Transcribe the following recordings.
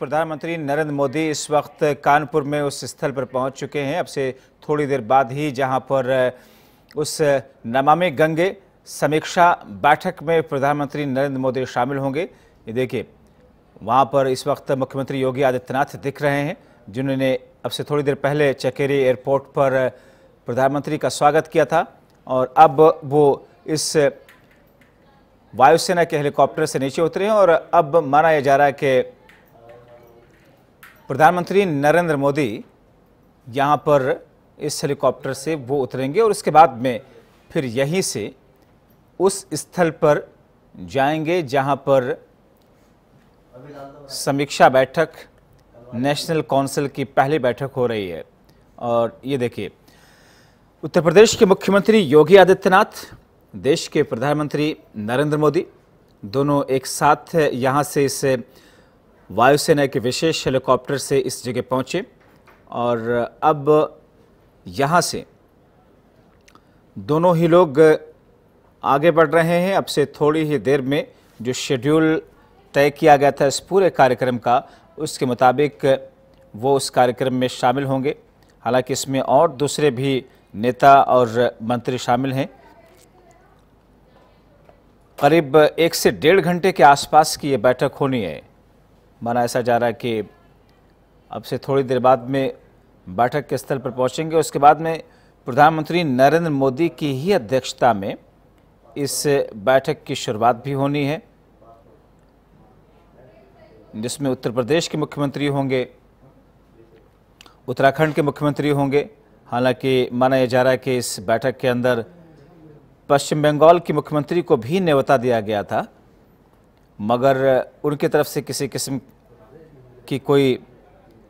प्रधानमंत्री नरेंद्र मोदी इस वक्त कानपुर में उस स्थल पर पहुंच चुके हैं अब से थोड़ी देर बाद ही जहां पर उस नमामि गंगे समीक्षा बैठक में प्रधानमंत्री नरेंद्र मोदी शामिल होंगे ये देखिए वहां पर इस वक्त मुख्यमंत्री योगी आदित्यनाथ दिख रहे हैं जिन्होंने अब से थोड़ी देर पहले चकेरी एयरपोर्ट पर प्रधानमंत्री का स्वागत किया था और अब वो इस वायुसेना के हेलीकॉप्टर से नीचे उतरे हैं और अब माना यह जा रहा है कि प्रधानमंत्री नरेंद्र मोदी यहाँ पर इस हेलीकॉप्टर से वो उतरेंगे और उसके बाद में फिर यहीं से उस स्थल पर जाएंगे जहाँ पर समीक्षा बैठक नेशनल काउंसिल की पहली बैठक हो रही है और ये देखिए उत्तर प्रदेश के मुख्यमंत्री योगी आदित्यनाथ देश के प्रधानमंत्री नरेंद्र मोदी दोनों एक साथ यहाँ से इस वायुसेना के विशेष हेलीकॉप्टर से इस जगह पहुंचे और अब यहाँ से दोनों ही लोग आगे बढ़ रहे हैं अब से थोड़ी ही देर में जो शेड्यूल तय किया गया था इस पूरे कार्यक्रम का उसके मुताबिक वो उस कार्यक्रम में शामिल होंगे हालांकि इसमें और दूसरे भी नेता और मंत्री शामिल हैं करीब एक से डेढ़ घंटे के आसपास की ये बैठक होनी है माना ऐसा जा रहा है कि अब से थोड़ी देर बाद में बैठक के स्थल पर पहुंचेंगे उसके बाद में प्रधानमंत्री नरेंद्र मोदी की ही अध्यक्षता में इस बैठक की शुरुआत भी होनी है जिसमें उत्तर प्रदेश के मुख्यमंत्री होंगे उत्तराखंड के मुख्यमंत्री होंगे हालांकि माना यह जा रहा है कि इस बैठक के अंदर पश्चिम बंगाल के मुख्यमंत्री को भी न्यौता दिया गया था मगर उनकी तरफ से किसी किस्म की कोई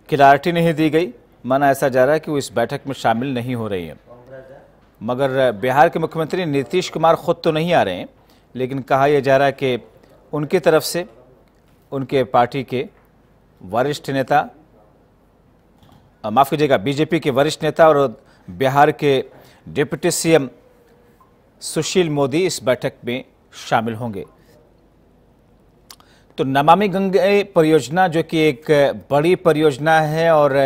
क्लैरिटी नहीं दी गई माना ऐसा जा रहा है कि वो इस बैठक में शामिल नहीं हो रही हैं मगर बिहार के मुख्यमंत्री नीतीश कुमार खुद तो नहीं आ रहे हैं लेकिन कहा यह जा रहा है कि उनकी तरफ से उनके पार्टी के वरिष्ठ नेता माफ़ कीजिएगा बीजेपी के वरिष्ठ नेता और बिहार के डिप्टी सीएम सुशील मोदी इस बैठक में शामिल होंगे तो नमामि गंगे परियोजना जो कि एक बड़ी परियोजना है और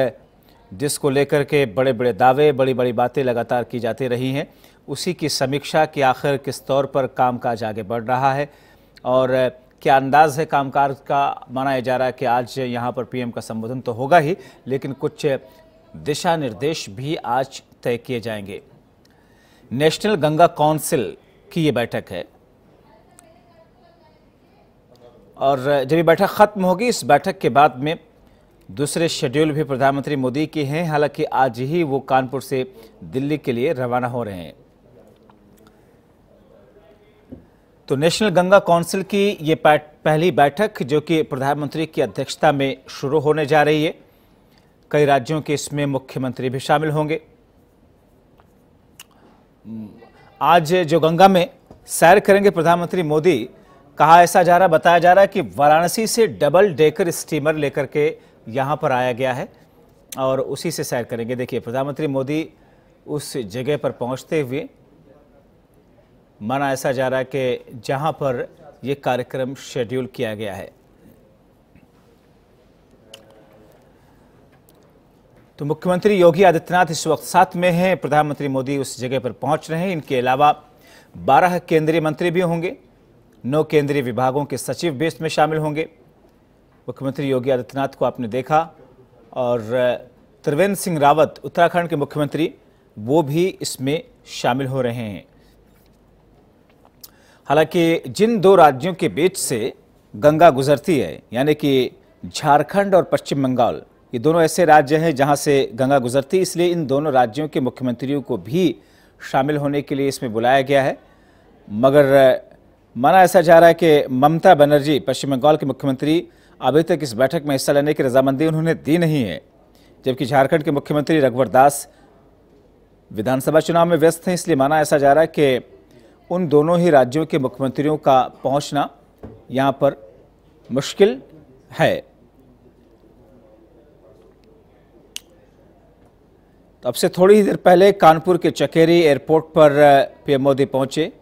जिसको लेकर के बड़े बड़े दावे बड़ी बड़ी बातें लगातार की जाती रही हैं उसी की समीक्षा कि आखिर किस तौर पर कामकाज आगे बढ़ रहा है और क्या अंदाज है कामकाज का माना जा रहा है कि आज यहाँ पर पीएम का संबोधन तो होगा ही लेकिन कुछ दिशा निर्देश भी आज तय किए जाएंगे नेशनल गंगा काउंसिल की ये बैठक है और जब ये बैठक ख़त्म होगी इस बैठक के बाद में दूसरे शेड्यूल भी प्रधानमंत्री मोदी के हैं हालांकि आज ही वो कानपुर से दिल्ली के लिए रवाना हो रहे हैं तो नेशनल गंगा काउंसिल की ये पहली बैठक जो कि प्रधानमंत्री की अध्यक्षता में शुरू होने जा रही है कई राज्यों के इसमें मुख्यमंत्री भी शामिल होंगे आज जो गंगा में सैर करेंगे प्रधानमंत्री मोदी कहा ऐसा जा रहा बताया जा रहा है कि वाराणसी से डबल डेकर स्टीमर लेकर के यहाँ पर आया गया है और उसी से सैर करेंगे देखिए प्रधानमंत्री मोदी उस जगह पर पहुँचते हुए माना ऐसा जा रहा है कि जहाँ पर ये कार्यक्रम शेड्यूल किया गया है तो मुख्यमंत्री योगी आदित्यनाथ इस वक्त साथ में हैं प्रधानमंत्री मोदी उस जगह पर पहुंच रहे हैं इनके अलावा बारह केंद्रीय मंत्री भी होंगे नौ केंद्रीय विभागों के सचिव भी इसमें शामिल होंगे मुख्यमंत्री योगी आदित्यनाथ को आपने देखा और त्रिवेंद्र सिंह रावत उत्तराखंड के मुख्यमंत्री वो भी इसमें शामिल हो रहे हैं हालांकि जिन दो राज्यों के बीच से गंगा गुजरती है यानी कि झारखंड और पश्चिम बंगाल ये दोनों ऐसे राज्य हैं जहां से गंगा गुजरती इसलिए इन दोनों राज्यों के मुख्यमंत्रियों को भी शामिल होने के लिए इसमें बुलाया गया है मगर माना ऐसा जा रहा है कि ममता बनर्जी पश्चिम बंगाल के मुख्यमंत्री अभी तक इस बैठक में हिस्सा लेने की रजामंदी उन्होंने दी नहीं है जबकि झारखंड के मुख्यमंत्री रघुवर दास विधानसभा चुनाव में व्यस्त हैं इसलिए माना ऐसा जा रहा है कि उन दोनों ही राज्यों के मुख्यमंत्रियों का पहुंचना यहाँ पर मुश्किल है तो अब से थोड़ी ही देर पहले कानपुर के चकेरी एयरपोर्ट पर पीएम मोदी पहुंचे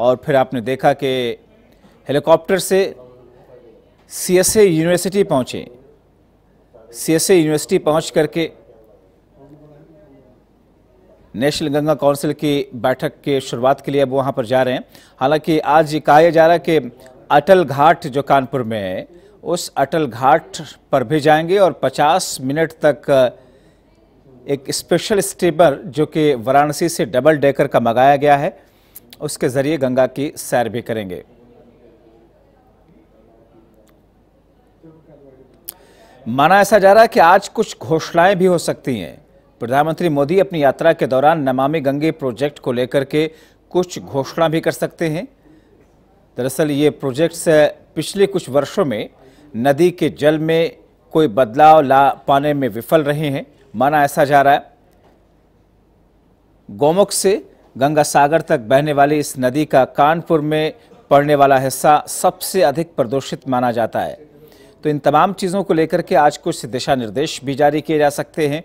और फिर आपने देखा कि हेलीकॉप्टर से सीएसए यूनिवर्सिटी पहुँचे सीएसए यूनिवर्सिटी पहुँच करके नेशनल गंगा काउंसिल की बैठक के शुरुआत के लिए अब वहाँ पर जा रहे हैं हालांकि आज ये कहा जा रहा है कि अटल घाट जो कानपुर में है उस अटल घाट पर भी जाएंगे और 50 मिनट तक एक स्पेशल स्टीमर जो कि वाराणसी से डबल डेकर का मंगाया गया है उसके ज़रिए गंगा की सैर भी करेंगे माना ऐसा जा रहा है कि आज कुछ घोषणाएं भी हो सकती हैं प्रधानमंत्री मोदी अपनी यात्रा के दौरान नमामि गंगे प्रोजेक्ट को लेकर के कुछ घोषणा भी कर सकते हैं दरअसल ये प्रोजेक्ट्स पिछले कुछ वर्षों में नदी के जल में कोई बदलाव ला पाने में विफल रहे हैं माना ऐसा जा रहा है गोमुख से गंगा सागर तक बहने वाली इस नदी का कानपुर में पड़ने वाला हिस्सा सबसे अधिक प्रदूषित माना जाता है तो इन तमाम चीज़ों को लेकर के आज कुछ दिशा निर्देश भी जारी किए जा सकते हैं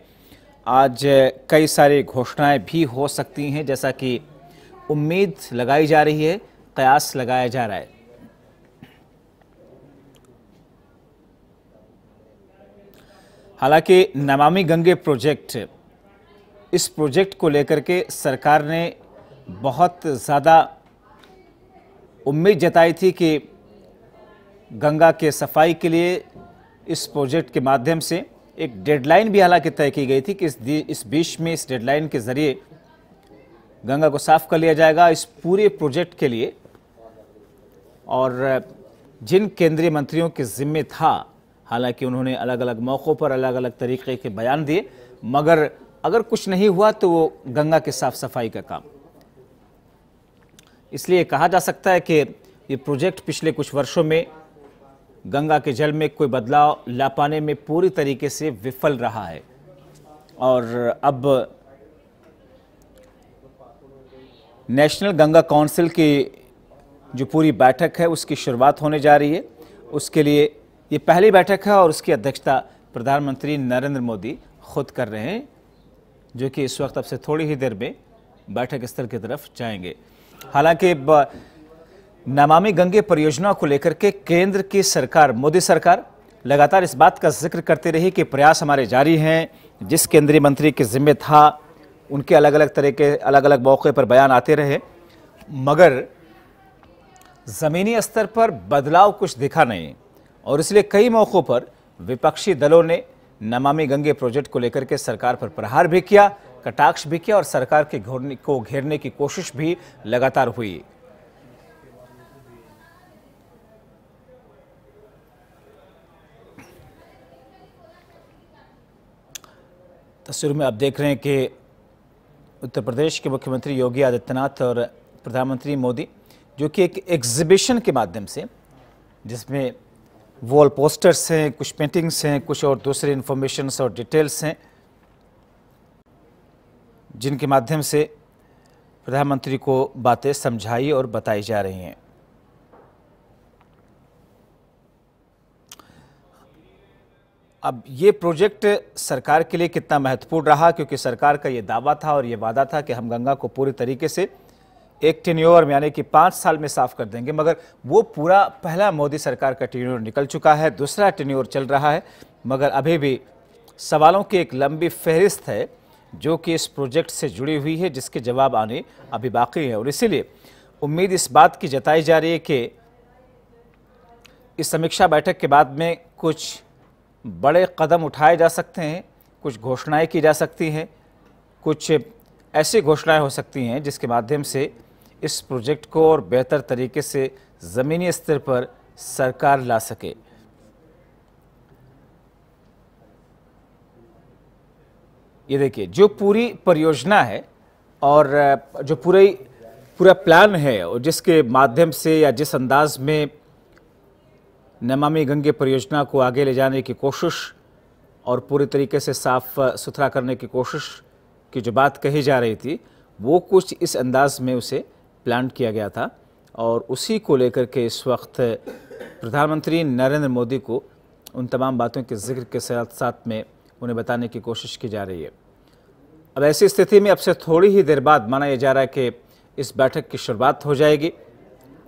आज कई सारी घोषणाएं भी हो सकती हैं जैसा कि उम्मीद लगाई जा रही है कयास लगाया जा रहा है हालांकि नमामि गंगे प्रोजेक्ट इस प्रोजेक्ट को लेकर के सरकार ने बहुत ज़्यादा उम्मीद जताई थी कि गंगा के सफाई के लिए इस प्रोजेक्ट के माध्यम से एक डेडलाइन भी हालांकि तय की गई थी कि इस इस बीच में इस डेडलाइन के ज़रिए गंगा को साफ कर लिया जाएगा इस पूरे प्रोजेक्ट के लिए और जिन केंद्रीय मंत्रियों के जिम्मे था हालांकि उन्होंने अलग अलग मौक़ों पर अलग अलग तरीके के बयान दिए मगर अगर कुछ नहीं हुआ तो वो गंगा के साफ सफाई का काम इसलिए कहा जा सकता है कि ये प्रोजेक्ट पिछले कुछ वर्षों में गंगा के जल में कोई बदलाव ला पाने में पूरी तरीके से विफल रहा है और अब नेशनल गंगा काउंसिल की जो पूरी बैठक है उसकी शुरुआत होने जा रही है उसके लिए ये पहली बैठक है और उसकी अध्यक्षता प्रधानमंत्री नरेंद्र मोदी खुद कर रहे हैं जो कि इस वक्त अब से थोड़ी ही देर में बैठक स्थल की तरफ जाएंगे हालांकि नमामि गंगे परियोजना को लेकर के केंद्र की सरकार मोदी सरकार लगातार इस बात का जिक्र करते रही कि प्रयास हमारे जारी हैं जिस केंद्रीय मंत्री के जिम्मे था उनके अलग अलग तरह के अलग अलग मौके पर बयान आते रहे मगर ज़मीनी स्तर पर बदलाव कुछ दिखा नहीं और इसलिए कई मौक़ों पर विपक्षी दलों ने नमामि गंगे प्रोजेक्ट को लेकर के सरकार पर प्रहार भी किया कटाक्ष भी किया और सरकार के घोरने को घेरने की कोशिश भी लगातार हुई तस्वीर में आप देख रहे हैं कि उत्तर प्रदेश के मुख्यमंत्री योगी आदित्यनाथ और प्रधानमंत्री मोदी जो कि एक एग्जीबिशन के माध्यम से जिसमें वॉल पोस्टर्स हैं कुछ पेंटिंग्स हैं कुछ और दूसरे इन्फॉर्मेशंस और डिटेल्स हैं जिनके माध्यम से प्रधानमंत्री को बातें समझाई और बताई जा रही हैं अब ये प्रोजेक्ट सरकार के लिए कितना महत्वपूर्ण रहा क्योंकि सरकार का ये दावा था और ये वादा था कि हम गंगा को पूरी तरीके से एक टेन्योर यानी कि पाँच साल में साफ कर देंगे मगर वो पूरा पहला मोदी सरकार का टेन्योर निकल चुका है दूसरा टेन्योर चल रहा है मगर अभी भी सवालों की एक लंबी फहरिस्त है जो कि इस प्रोजेक्ट से जुड़ी हुई है जिसके जवाब आने अभी बाकी हैं और इसीलिए उम्मीद इस बात की जताई जा रही है कि इस समीक्षा बैठक के बाद में कुछ बड़े कदम उठाए जा सकते हैं कुछ घोषणाएं की जा सकती हैं कुछ ऐसी घोषणाएं हो सकती हैं जिसके माध्यम से इस प्रोजेक्ट को और बेहतर तरीके से ज़मीनी स्तर पर सरकार ला सके ये देखिए जो पूरी परियोजना है और जो पूरे पूरा प्लान है और जिसके माध्यम से या जिस अंदाज में नमामि गंगे परियोजना को आगे ले जाने की कोशिश और पूरी तरीके से साफ सुथरा करने की कोशिश की जो बात कही जा रही थी वो कुछ इस अंदाज में उसे प्लान किया गया था और उसी को लेकर के इस वक्त प्रधानमंत्री नरेंद्र मोदी को उन तमाम बातों के जिक्र के साथ साथ में उन्हें बताने की कोशिश की जा रही है अब ऐसी स्थिति में अब से थोड़ी ही देर बाद माना यह जा रहा है कि इस बैठक की शुरुआत हो जाएगी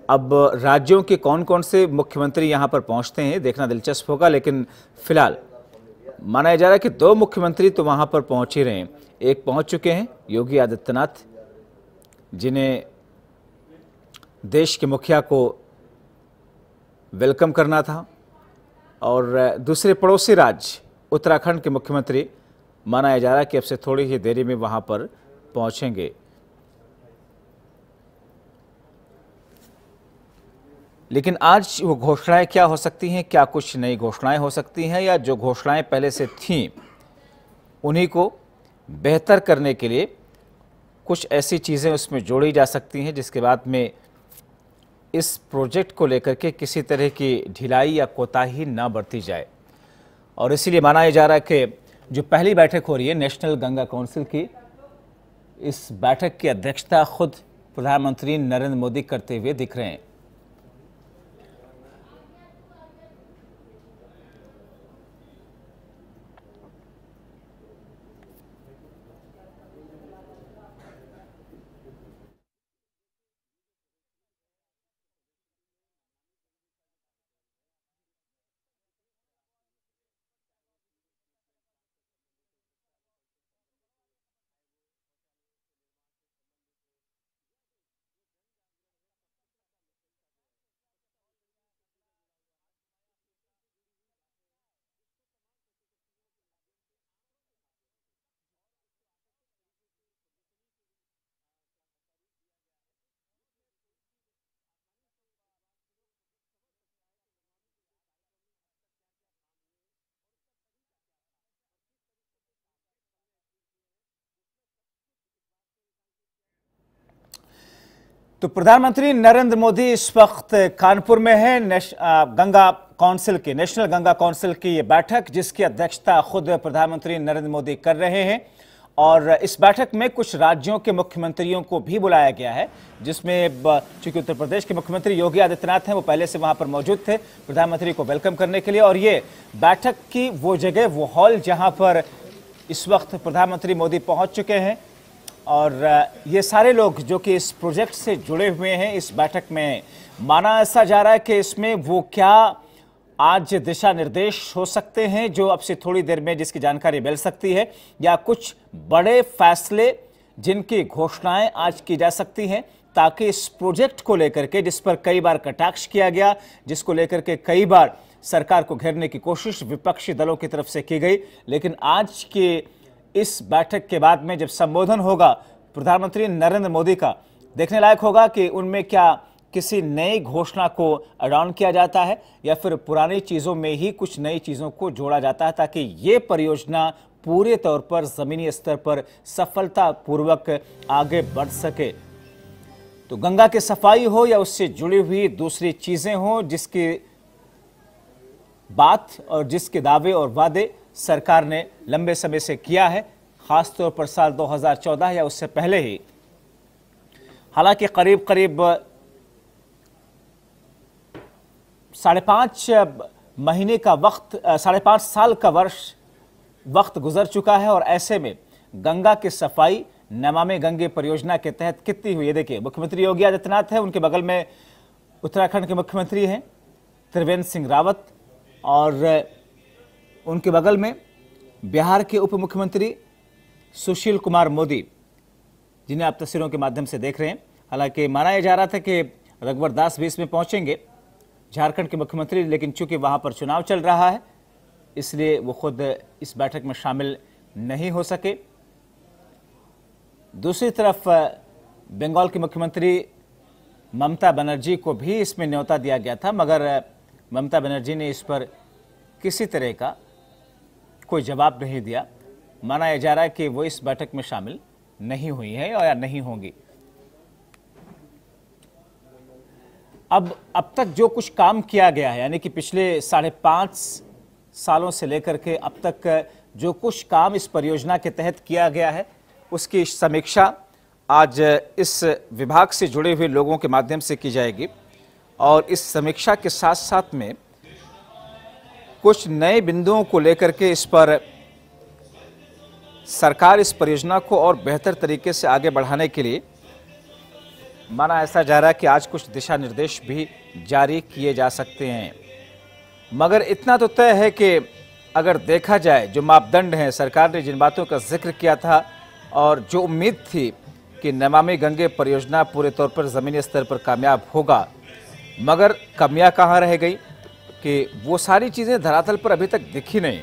अब राज्यों के कौन कौन से मुख्यमंत्री यहाँ पर पहुँचते हैं देखना दिलचस्प होगा लेकिन फिलहाल माना जा रहा है कि दो मुख्यमंत्री तो वहाँ पर पहुँच ही रहे हैं एक पहुँच चुके हैं योगी आदित्यनाथ जिन्हें देश के मुखिया को वेलकम करना था और दूसरे पड़ोसी राज्य उत्तराखंड के मुख्यमंत्री माना जा रहा है कि अब से थोड़ी ही देरी में वहां पर पहुंचेंगे लेकिन आज वो घोषणाएं क्या हो सकती हैं क्या कुछ नई घोषणाएं हो सकती हैं या जो घोषणाएं पहले से थीं उन्हीं को बेहतर करने के लिए कुछ ऐसी चीज़ें उसमें जोड़ी जा सकती हैं जिसके बाद में इस प्रोजेक्ट को लेकर के किसी तरह की ढिलाई या कोताही ना बरती जाए और इसीलिए माना यह जा रहा है कि जो पहली बैठक हो रही है नेशनल गंगा काउंसिल की इस बैठक की अध्यक्षता खुद प्रधानमंत्री नरेंद्र मोदी करते हुए दिख रहे हैं तो प्रधानमंत्री नरेंद्र मोदी इस वक्त कानपुर में है गंगा काउंसिल की नेशनल गंगा काउंसिल की ये बैठक जिसकी अध्यक्षता खुद प्रधानमंत्री नरेंद्र मोदी कर रहे हैं और इस बैठक में कुछ राज्यों के मुख्यमंत्रियों को भी बुलाया गया है जिसमें चूंकि उत्तर प्रदेश के मुख्यमंत्री योगी आदित्यनाथ हैं वो पहले से वहां पर मौजूद थे प्रधानमंत्री को वेलकम करने के लिए और ये बैठक की वो जगह वो हॉल जहां पर इस वक्त प्रधानमंत्री मोदी पहुंच चुके हैं और ये सारे लोग जो कि इस प्रोजेक्ट से जुड़े हुए हैं इस बैठक में माना ऐसा जा रहा है कि इसमें वो क्या आज दिशा निर्देश हो सकते हैं जो अब से थोड़ी देर में जिसकी जानकारी मिल सकती है या कुछ बड़े फैसले जिनकी घोषणाएं आज की जा सकती हैं ताकि इस प्रोजेक्ट को लेकर के जिस पर कई बार कटाक्ष किया गया जिसको लेकर के कई बार सरकार को घेरने की कोशिश विपक्षी दलों की तरफ से की गई लेकिन आज के इस बैठक के बाद में जब संबोधन होगा प्रधानमंत्री नरेंद्र मोदी का देखने लायक होगा कि उनमें क्या किसी नई घोषणा को अडाउन किया जाता है या फिर पुरानी चीज़ों में ही कुछ नई चीज़ों को जोड़ा जाता है ताकि ये परियोजना पूरे तौर पर ज़मीनी स्तर पर सफलतापूर्वक आगे बढ़ सके तो गंगा की सफाई हो या उससे जुड़ी हुई दूसरी चीज़ें हो जिसकी बात और जिसके दावे और वादे सरकार ने लंबे समय से किया है खासतौर पर साल 2014 या उससे पहले ही हालांकि करीब करीब साढ़े पाँच महीने का वक्त साढ़े पाँच साल का वर्ष वक्त गुजर चुका है और ऐसे में गंगा की सफाई नमामि गंगे परियोजना के तहत कितनी हुई है देखिए मुख्यमंत्री योगी आदित्यनाथ है उनके बगल में उत्तराखंड के मुख्यमंत्री हैं त्रिवेंद्र सिंह रावत और उनके बगल में बिहार के उप मुख्यमंत्री सुशील कुमार मोदी जिन्हें आप तस्वीरों के माध्यम से देख रहे हैं हालांकि माना जा रहा था कि रघुवर दास भी इसमें पहुंचेंगे झारखंड के मुख्यमंत्री लेकिन चूंकि वहां पर चुनाव चल रहा है इसलिए वो खुद इस बैठक में शामिल नहीं हो सके दूसरी तरफ बंगाल के मुख्यमंत्री ममता बनर्जी को भी इसमें न्यौता दिया गया था मगर ममता बनर्जी ने इस पर किसी तरह का कोई जवाब नहीं दिया माना यह जा रहा है कि वो इस बैठक में शामिल नहीं हुई और या नहीं होंगी अब अब तक जो कुछ काम किया गया है यानी कि पिछले साढ़े पांच सालों से लेकर के अब तक जो कुछ काम इस परियोजना के तहत किया गया है उसकी समीक्षा आज इस विभाग से जुड़े हुए लोगों के माध्यम से की जाएगी और इस समीक्षा के साथ साथ में कुछ नए बिंदुओं को लेकर के इस पर सरकार इस परियोजना को और बेहतर तरीके से आगे बढ़ाने के लिए माना ऐसा जा रहा है कि आज कुछ दिशा निर्देश भी जारी किए जा सकते हैं मगर इतना तो तय है कि अगर देखा जाए जो मापदंड हैं सरकार ने जिन बातों का जिक्र किया था और जो उम्मीद थी कि नमामि गंगे परियोजना पूरे तौर पर ज़मीनी स्तर पर कामयाब होगा मगर कमियां कहाँ रह गई कि वो सारी चीज़ें धरातल पर अभी तक दिखी नहीं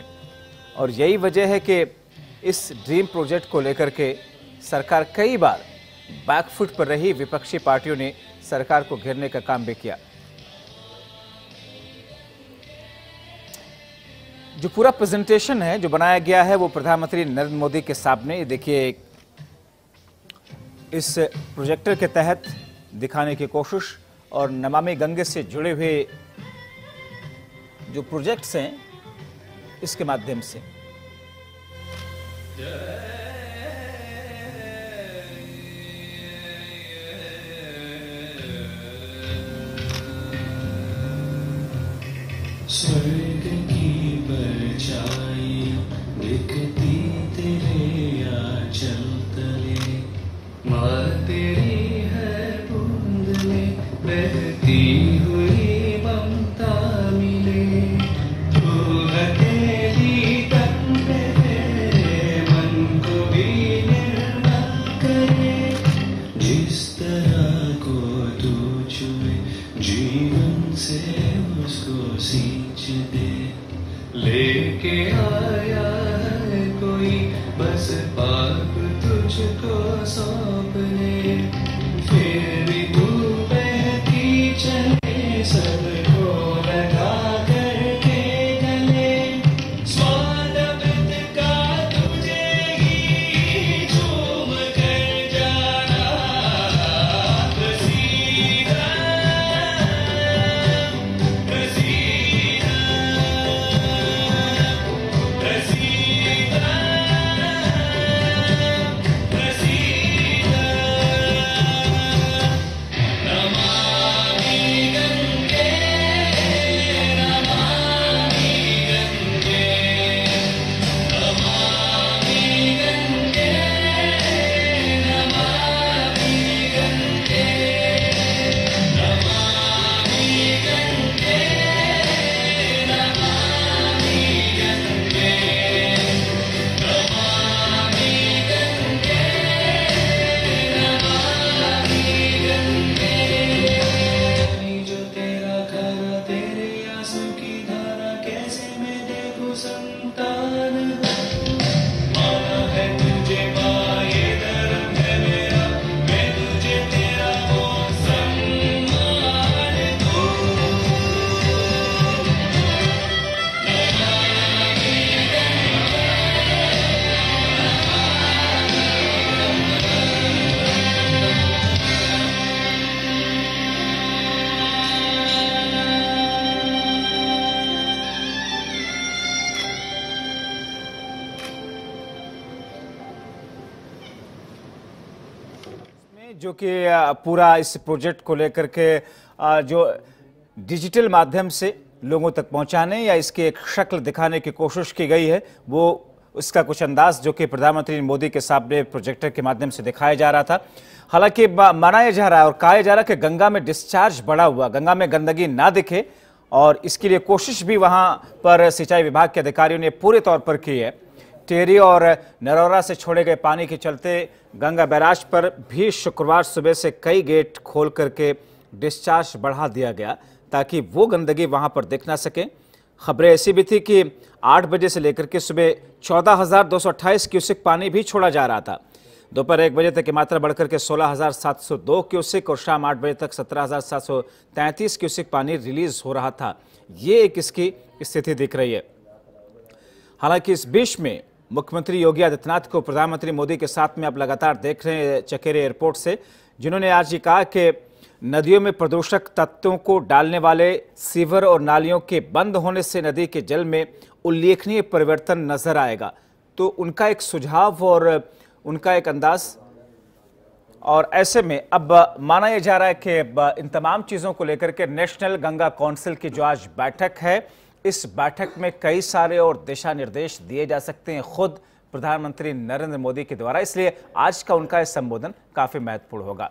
और यही वजह है कि इस ड्रीम प्रोजेक्ट को लेकर के सरकार कई बार बैकफुट पर रही विपक्षी पार्टियों ने सरकार को घेरने का काम भी किया जो पूरा प्रेजेंटेशन है जो बनाया गया है वो प्रधानमंत्री नरेंद्र मोदी के सामने देखिए इस प्रोजेक्टर के तहत दिखाने की कोशिश और नमामि गंगे से जुड़े हुए जो प्रोजेक्ट्स हैं इसके माध्यम से स्वर्ग की परछाई दिखती तेरे या तले माँ तेरी है बूंद में बहती क्योंकि पूरा इस प्रोजेक्ट को लेकर के जो डिजिटल माध्यम से लोगों तक पहुंचाने या इसकी एक शक्ल दिखाने की कोशिश की गई है वो उसका कुछ अंदाज जो कि प्रधानमंत्री मोदी के सामने प्रोजेक्टर के माध्यम से दिखाया जा रहा था हालांकि मनाया जा रहा है और कहा जा रहा है कि गंगा में डिस्चार्ज बढ़ा हुआ गंगा में गंदगी ना दिखे और इसके लिए कोशिश भी वहां पर सिंचाई विभाग के अधिकारियों ने पूरे तौर पर की है टेरी और नरौरा से छोड़े गए पानी के चलते गंगा बैराज पर भी शुक्रवार सुबह से कई गेट खोल करके डिस्चार्ज बढ़ा दिया गया ताकि वो गंदगी वहाँ पर दिख ना सके खबरें ऐसी भी थी कि 8 बजे से लेकर के सुबह 14,228 क्यूसिक पानी भी छोड़ा जा रहा था दोपहर एक बजे तक की मात्रा बढ़कर के 16,702 क्यूसिक और शाम 8 बजे तक 17,733 क्यूसिक पानी रिलीज हो रहा था ये एक इसकी स्थिति दिख रही है हालांकि इस बीच में मुख्यमंत्री योगी आदित्यनाथ को प्रधानमंत्री मोदी के साथ में आप लगातार देख रहे हैं चकेरे एयरपोर्ट से जिन्होंने आज ये कहा कि नदियों में प्रदूषक तत्वों को डालने वाले सीवर और नालियों के बंद होने से नदी के जल में उल्लेखनीय परिवर्तन नजर आएगा तो उनका एक सुझाव और उनका एक अंदाज और ऐसे में अब माना यह जा रहा है कि इन तमाम चीज़ों को लेकर के नेशनल गंगा काउंसिल की जो आज बैठक है इस बैठक में कई सारे और दिशा निर्देश दिए जा सकते हैं खुद प्रधानमंत्री नरेंद्र मोदी के द्वारा इसलिए आज का उनका यह संबोधन काफी महत्वपूर्ण होगा